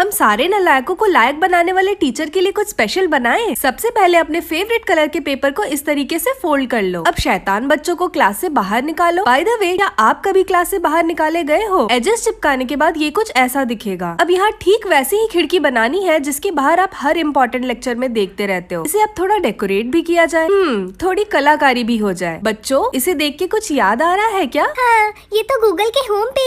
हम सारे नलायकों को लायक बनाने वाले टीचर के लिए कुछ स्पेशल बनाए सबसे पहले अपने फेवरेट कलर के पेपर को इस तरीके से फोल्ड कर लो अब शैतान बच्चों को क्लास से बाहर निकालो बाय द वे क्या आप कभी क्लास से बाहर निकाले गए हो एडजस्ट चिपकाने के बाद ये कुछ ऐसा दिखेगा अब यहाँ ठीक वैसे ही खिड़की बनानी है जिसके बाहर आप हर इम्पोर्टेंट लेक्चर में देखते रहते हो इसे अब थोड़ा डेकोरेट भी किया जाए हम्म, थोड़ी कलाकारी भी हो जाए बच्चों इसे देख के कुछ याद आ रहा है क्या हाँ, ये तो गूगल के होम पेज